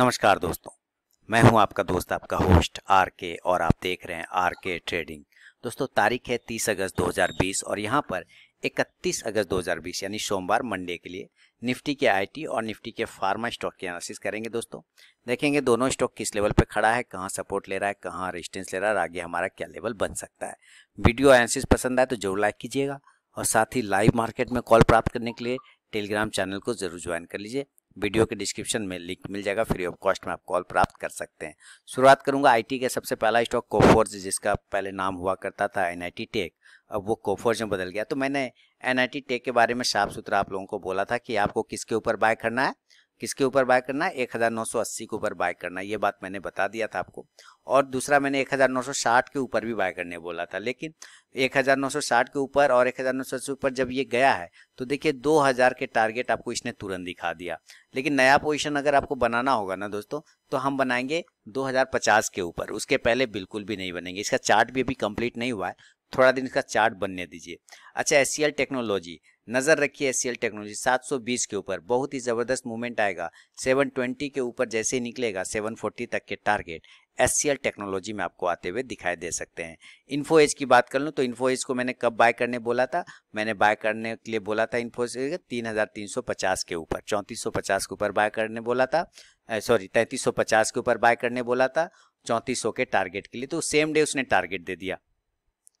नमस्कार दोस्तों मैं हूं आपका दोस्त आपका होस्ट आर के और आप देख रहे हैं आर के ट्रेडिंग दोस्तों तारीख है 30 अगस्त 2020 और यहां पर 31 अगस्त 2020 यानी सोमवार मंडे के लिए निफ्टी के आईटी और निफ्टी के फार्मा स्टॉक की एनालिसिस करेंगे दोस्तों देखेंगे दोनों स्टॉक किस लेवल पर खड़ा है कहाँ सपोर्ट ले रहा है कहाँ रेजिस्टेंस ले रहा है आगे हमारा क्या लेवल बन सकता है वीडियो एनालिसिस पसंद आए तो जरूर लाइक कीजिएगा और साथ ही लाइव मार्केट में कॉल प्राप्त करने के लिए टेलीग्राम चैनल को जरूर ज्वाइन कर लीजिए वीडियो के डिस्क्रिप्शन में लिंक मिल जाएगा फ्री ऑफ कॉस्ट में आप कॉल प्राप्त कर सकते हैं शुरुआत करूंगा आईटी के सबसे पहला स्टॉक कोफोर्ज जिसका पहले नाम हुआ करता था एनआईटी टेक अब वो कोफोर्स में बदल गया तो मैंने एनआईटी टेक के बारे में साफ सुथरा आप लोगों को बोला था कि आपको किसके ऊपर बाय करना है किसके ऊपर बाय करना है एक हज़ार नौ सौ अस्सी के ऊपर बाय करना ये बात मैंने बता दिया था आपको और दूसरा मैंने एक हज़ार नौ सौ साठ के ऊपर भी बाय करने बोला था लेकिन एक हज़ार नौ सौ साठ के ऊपर और एक हज़ार नौ सौ अस्सी ऊपर जब ये गया है तो देखिए दो हज़ार के टारगेट आपको इसने तुरंत दिखा दिया लेकिन नया पोजिशन अगर आपको बनाना होगा ना दोस्तों तो हम बनाएंगे दो हज़ार पचास के ऊपर उसके पहले बिल्कुल भी नहीं बनेंगे इसका चार्ट भी अभी कंप्लीट नहीं हुआ है थोड़ा दिन इसका चार्ट बनने दीजिए अच्छा एस टेक्नोलॉजी नज़र रखिए एस सी टेक्नोलॉजी 720 के ऊपर बहुत ही ज़बरदस्त मूवमेंट आएगा 720 के ऊपर जैसे ही निकलेगा 740 तक के टारगेट एस सी टेक्नोलॉजी में आपको आते हुए दिखाई दे सकते हैं इन्फो एज की बात कर लूँ तो इन्फो एज को मैंने कब बाय करने बोला था मैंने बाय करने के लिए बोला था इन्फो एज तीन हज़ार तीन सौ पचास के ऊपर चौंतीस सौ पचास के ऊपर बाय करने बोला था सॉरी तैंतीस सौ पचास के ऊपर बाय करने बोला था चौंतीस सौ के टारगेट के लिए तो सेम डे उसने टारगेट दे दिया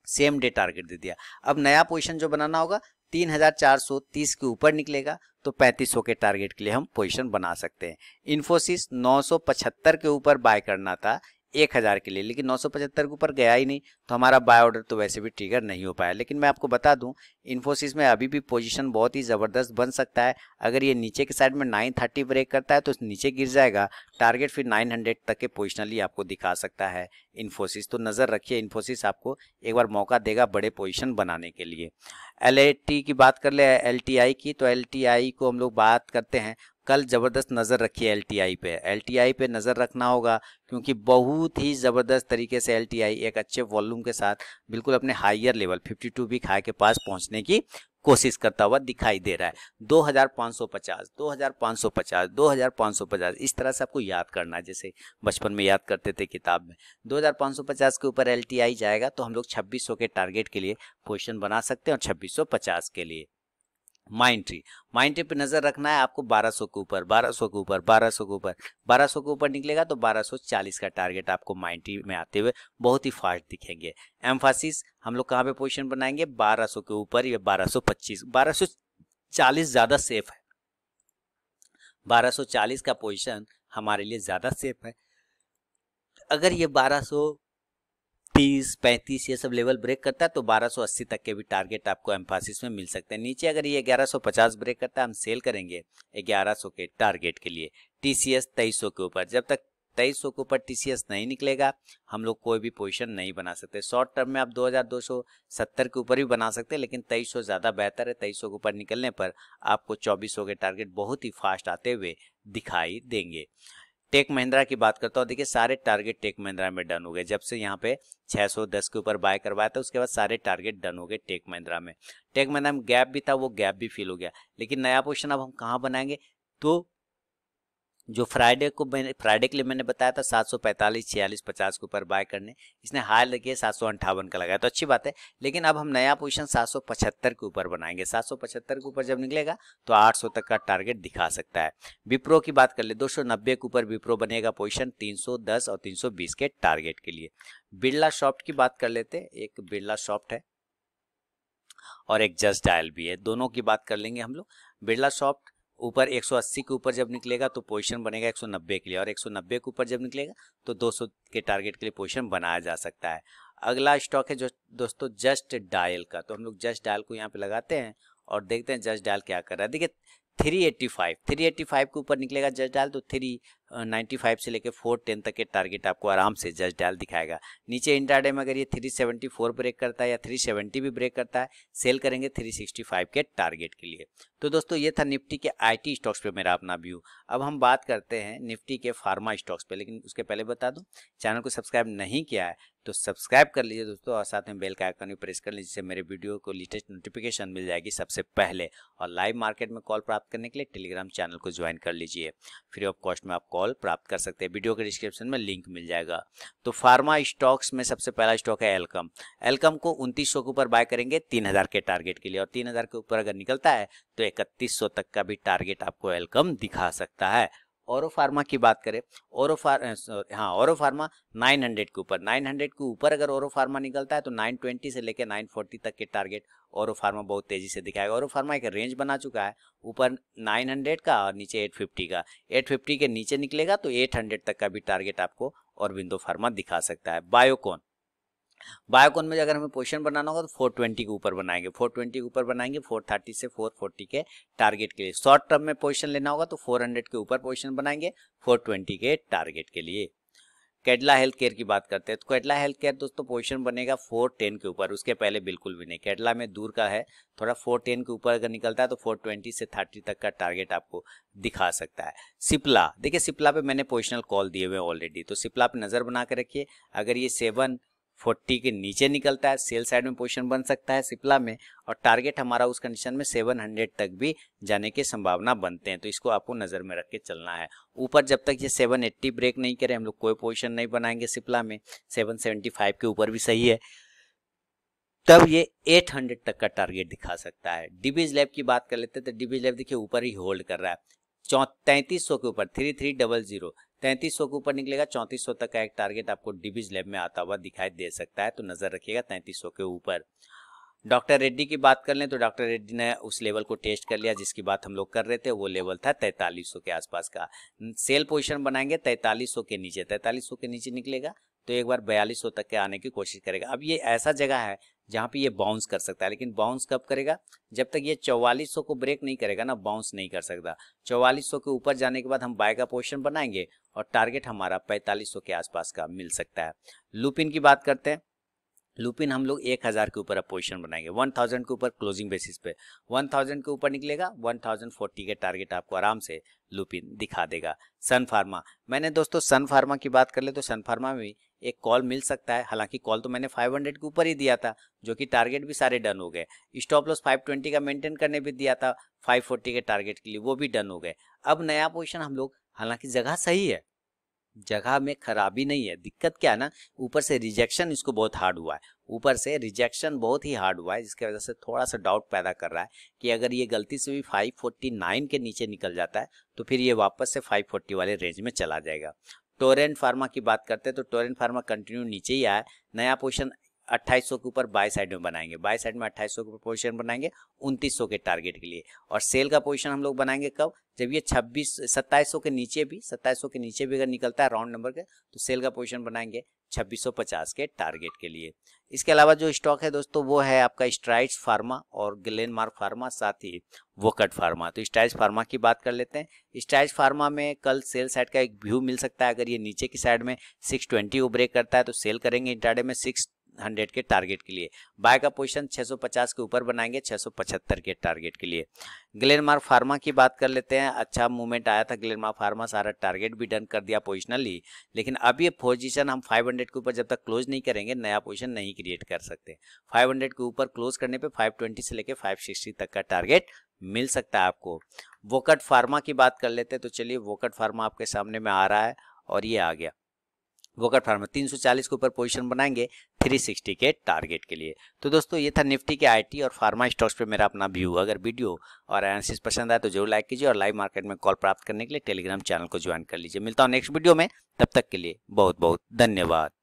सेम डे टारगेट दे दिया अब नया पोजीशन जो बनाना होगा 3430 के ऊपर निकलेगा तो 3500 के टारगेट के लिए हम पोजीशन बना सकते हैं इन्फोसिस 975 के ऊपर बाय करना था एक हज़ार के लिए लेकिन नौ सौ पचहत्तर के ऊपर गया ही नहीं तो हमारा बाय ऑर्डर तो वैसे भी ट्रिगर नहीं हो पाया लेकिन मैं आपको बता दूं इन्फोसिस में अभी भी पोजीशन बहुत ही ज़बरदस्त बन सकता है अगर ये नीचे के साइड में नाइन थर्टी ब्रेक करता है तो नीचे गिर जाएगा टारगेट फिर नाइन हंड्रेड तक के पोजिशनली आपको दिखा सकता है इन्फोसिस तो नज़र रखिए इन्फोसिस आपको एक बार मौका देगा बड़े पोजिशन बनाने के लिए एल की बात कर ले एल की तो एल को हम लोग बात करते हैं कल ज़बरदस्त नज़र रखिए एल पे एल पे नज़र रखना होगा क्योंकि बहुत ही ज़बरदस्त तरीके से एल एक अच्छे वॉल्यूम के साथ बिल्कुल अपने हाइयर लेवल 52 वीक हाई के पास पहुंचने की कोशिश करता हुआ दिखाई दे रहा है 2550, 2550, पचास इस तरह से आपको याद करना है जैसे बचपन में याद करते थे किताब में 2550 के ऊपर एल जाएगा तो हम लोग सौ के टारगेट के लिए पोजिशन बना सकते हैं और पचास के लिए माइन ट्री माइन ट्री पर नजर रखना है आपको 1200 के ऊपर 1200 के ऊपर 1200 के ऊपर 1200 के ऊपर निकलेगा तो 1240 का टारगेट आपको माइन ट्री में आते हुए बहुत ही फास्ट दिखेंगे एम्फासिस हम लोग कहाँ पे पोजीशन बनाएंगे 1200 के ऊपर या 1225 1240 ज़्यादा सेफ है 1240 का पोजिशन हमारे लिए ज़्यादा सेफ है अगर ये बारह तीस पैंतीस ये सब लेवल ब्रेक करता है तो 1280 तक के भी टारगेट आपको एम्फासिस में मिल सकते हैं नीचे अगर ये 1150 ब्रेक करता है हम सेल करेंगे 1100 के टारगेट के लिए टी सी एस तेईस के ऊपर जब तक तेईस के ऊपर टी नहीं निकलेगा हम लोग कोई भी पोजीशन नहीं बना सकते शॉर्ट टर्म में आप 2270 के ऊपर भी बना सकते हैं लेकिन 2300 ज़्यादा बेहतर है 2300 के ऊपर निकलने पर आपको 2400 के टारगेट बहुत ही फास्ट आते हुए दिखाई देंगे टेक महिंद्रा की बात करता हूँ देखिए सारे टारगेट टेक महिंद्रा में डन हो गए जब से यहाँ पे 610 के ऊपर बाय करवाया था उसके बाद सारे टारगेट डन हो गए टेक महिंद्रा में टेक महिंद्रा में गैप भी था वो गैप भी फिल हो गया लेकिन नया पोजिशन अब हम कहाँ बनाएंगे तो जो फ्राइडे को मैंने फ्राइडे के लिए मैंने बताया था सात सौ पैंतालीस छियालीस पचास के ऊपर बाय करने इसने हायर लगे सात सौ अंठावन का लगाया तो अच्छी बात है लेकिन अब हम नया पोजीशन सात सौ पचहत्तर के ऊपर बनाएंगे सात सौ पचहत्तर के ऊपर जब निकलेगा तो आठ सौ तक का टारगेट दिखा सकता है विप्रो की बात कर ले दो सौ नब्बे के ऊपर विप्रो बनेगा पोजिशन तीन सौ दस और तीन सौ बीस के टारगेट के लिए बिरला शॉफ्ट की बात कर लेते एक बिरला शॉफ्ट है और एक जस्ट डायल भी है दोनों की बात कर लेंगे हम लोग बिरला शॉफ्ट ऊपर 180 के ऊपर जब निकलेगा तो पोजीशन बनेगा 190 के लिए और 190 के ऊपर जब निकलेगा तो 200 के टारगेट के लिए पोजीशन बनाया जा सकता है अगला स्टॉक है जो दोस्तों जस्ट डायल का तो हम लोग जस्ट डायल को यहाँ पे लगाते हैं और देखते हैं जस्ट डायल क्या कर रहा है देखिए 385 385 के ऊपर निकलेगा जस्ट डायल तो थ्री नाइन्टी फाइव से लेकर फोर टेन तक के टारगेट आपको आराम से जस्ट डाल दिखाएगा नीचे इंट्राडे में अगर ये थ्री सेवेंटी फोर ब्रेक करता है या थ्री सेवेंटी भी ब्रेक करता है सेल करेंगे थ्री सिक्सटी फाइव के टारगेट के लिए तो दोस्तों ये था निफ्टी के आईटी स्टॉक्स पे मेरा अपना व्यू अब हम बात करते हैं निफ्टी के फार्मा स्टॉक्स पे लेकिन उसके पहले बता दूँ चैनल को सब्सक्राइब नहीं किया है तो सब्सक्राइब कर लीजिए दोस्तों और साथ में बेल का आइकन भी प्रेस कर लीजिए जिससे मेरे वीडियो को लेटेस्ट नोटिफिकेशन मिल जाएगी सबसे पहले और लाइव मार्केट में कॉल प्राप्त करने के लिए टेलीग्राम चैनल को ज्वाइन कर लीजिए फ्री ऑफ कॉस्ट में आप कॉल प्राप्त कर सकते हैं वीडियो के डिस्क्रिप्शन में लिंक मिल जाएगा तो फार्मा स्टॉक्स में सबसे पहला स्टॉक है एलकम एलकम को उनतीस के ऊपर बाय करेंगे तीन के टारगेट के लिए और तीन के ऊपर अगर निकलता है तो इकतीस तक का भी टारगेट आपको एलकम दिखा सकता है ओरोफार्मा की बात करें और हाँ ओरोफार्मा 900 के ऊपर 900 के ऊपर अगर ओरोफार्मा निकलता है तो 920 से लेकर 940 तक के टारगेट ओरोफार्मा बहुत तेजी से दिखाएगा ओरोफार्मा एक रेंज बना चुका है ऊपर 900 का और नीचे 850 का 850 के नीचे निकलेगा तो 800 तक का भी टारगेट आपको और फार्मा दिखा सकता है बायोकॉन बायोकोन में अगर हमें पोजिशन बनाना होगा तो 420 के ऊपर बनाएंगे 420 के ऊपर बनाएंगे 430 से 440 के टारगेट के लिए शॉर्ट टर्म में पोजिशन लेना होगा तो 400 के ऊपर पोजिशन बनाएंगे 420 के टारगेट के लिए केडला हेल्थ केयर की बात करते हैं तो केडला हेल्थ केयर दोस्तों पोजीशन बनेगा फोर टेन के ऊपर उसके पहले बिल्कुल भी नहीं केडला में दूर का है थोड़ा फोर टेन के ऊपर अगर निकलता है तो फोर ट्वेंटी से थर्टी तक का टारगेट आपको दिखा सकता है सिपला देखिए सिपला पे मैंने पोजिशनल कॉल दिए हुए ऑलरेडी तो सिपला पे नज़र बना के रखिए अगर ये सेवन फोर्टी के नीचे निकलता है सेल साइड में पोजीशन बन सकता है सिप्ला में और टारगेट हमारा उस कंडीशन में सेवन हंड्रेड तक भी जाने की संभावना बनते हैं तो इसको आपको नज़र में रख के चलना है ऊपर जब तक ये सेवन एट्टी ब्रेक नहीं करे हम लोग कोई पोजीशन नहीं बनाएंगे सिप्ला में सेवन सेवेंटी फाइव के ऊपर भी सही है तब ये 800 तक का टारगेट दिखा सकता है डिबीज लैब की बात कर लेते हैं तो डिबीज लैब देखिए ऊपर ही होल्ड कर रहा है चौ तैंतीस सौ के ऊपर थ्री थ्री डबल जीरो तैंतीस सौ के ऊपर निकलेगा चौंतीस सौ तक का एक टारगेट आपको डिबीज लैब में आता हुआ दिखाई दे सकता है तो नजर रखिएगा तैंतीस सौ के ऊपर डॉक्टर रेड्डी की बात कर लें तो डॉक्टर रेड्डी ने उस लेवल को टेस्ट कर लिया जिसकी बात हम लोग कर रहे थे वो लेवल था सौ के आसपास का सेल पोजीशन बनाएंगे सौ के नीचे तैंतालीस के नीचे निकलेगा तो एक बार बयालीस सौ तक के आने की कोशिश करेगा अब ये ऐसा जगह है जहाँ पे ये बाउंस कर सकता है लेकिन बाउंस कब करेगा जब तक ये चौवालीस को ब्रेक नहीं करेगा ना बाउंस नहीं कर सकता चौवालीस के ऊपर जाने के बाद हम बाय का पोजिशन बनाएंगे और टारगेट हमारा पैंतालीस के आसपास का मिल सकता है लुपिन की बात करते हैं लुपिन हम लोग एक हज़ार के ऊपर अब पोजिशन बनाएंगे वन थाउजेंड के ऊपर क्लोजिंग बेसिस पे वन थाउजेंड के ऊपर निकलेगा वन थाउजेंड फोर्टी के टारगेट आपको आराम से लुपिन दिखा देगा सन फार्मा मैंने दोस्तों सन फार्मा की बात कर ले तो सन फार्मा में एक कॉल मिल सकता है हालांकि कॉल तो मैंने 500 के ऊपर ही दिया था जो कि टारगेट भी सारे डन हो गए स्टॉप लॉस 520 का मेंटेन करने भी दिया था 540 के टारगेट के लिए वो भी डन हो गए अब नया पोजिशन हम लोग हालांकि जगह सही है जगह में खराबी नहीं है दिक्कत क्या है ना ऊपर से रिजेक्शन इसको बहुत हार्ड हुआ है ऊपर से रिजेक्शन बहुत ही हार्ड हुआ है जिसकी वजह से थोड़ा सा डाउट पैदा कर रहा है कि अगर ये गलती से भी 549 के नीचे निकल जाता है तो फिर ये वापस से 540 वाले रेंज में चला जाएगा टोरेंट फार्मा की बात करते हैं तो टोरेंट फार्मा कंटिन्यू नीचे ही आया नया पोजिशन अट्ठाईस के ऊपर बाई साइड में बनाएंगे बाई साइड में अट्ठाईस के ऊपर पोजीशन बनाएंगे उनतीस के टारगेट के लिए और सेल का पोजीशन हम लोग बनाएंगे कब जब ये छब्बीस सत्ताईस के नीचे भी सत्ताईस के नीचे भी अगर निकलता है राउंड नंबर के तो सेल का पोजीशन बनाएंगे 2650 के टारगेट के लिए इसके अलावा जो स्टॉक है दोस्तों वो है आपका स्ट्राइट फार्मा और ग्लेन फार्मा साथ ही वोकट फार्मा तो स्ट्राइज फार्मा की बात कर लेते हैं स्ट्राइज फार्मा में कल सेल साइड का एक व्यू मिल सकता है अगर ये नीचे की साइड में 620 को ब्रेक करता है तो सेल करेंगे इंटरडे में सिक्स हंड्रेड के टारगेट के लिए बाय का पोजीशन 650 के ऊपर बनाएंगे 675 के टारगेट के लिए ग्लेनमार्क फार्मा की बात कर लेते हैं अच्छा मूवमेंट आया था ग्लेनमार्क फार्मा सारा टारगेट भी डन कर दिया पोजिशनली लेकिन अब ये पोजिशन हम 500 के ऊपर जब तक क्लोज नहीं करेंगे नया पोजिशन नहीं क्रिएट कर सकते फाइव के ऊपर क्लोज करने पर फाइव से लेकर फाइव तक का टारगेट मिल सकता है आपको वोकट फार्मा की बात कर लेते हैं तो चलिए वोकट फार्मा आपके सामने में आ रहा है और ये आ गया गोकर फार्मा 340 के ऊपर पोजीशन बनाएंगे 360 के टारगेट के लिए तो दोस्तों ये था निफ्टी के आईटी और फार्मा स्टॉक्स पे मेरा अपना व्यू अगर वीडियो और एनालिसिस पसंद आए तो जरूर लाइक कीजिए और लाइव मार्केट में कॉल प्राप्त करने के लिए टेलीग्राम चैनल को ज्वाइन कर लीजिए मिलता हूँ नेक्स्ट वीडियो में तब तक के लिए बहुत बहुत धन्यवाद